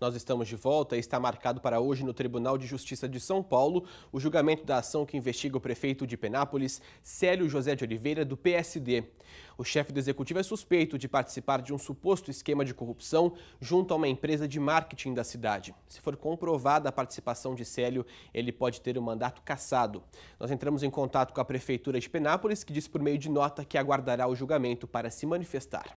Nós estamos de volta e está marcado para hoje no Tribunal de Justiça de São Paulo o julgamento da ação que investiga o prefeito de Penápolis, Célio José de Oliveira, do PSD. O chefe do executivo é suspeito de participar de um suposto esquema de corrupção junto a uma empresa de marketing da cidade. Se for comprovada a participação de Célio, ele pode ter o um mandato cassado. Nós entramos em contato com a prefeitura de Penápolis, que diz por meio de nota que aguardará o julgamento para se manifestar.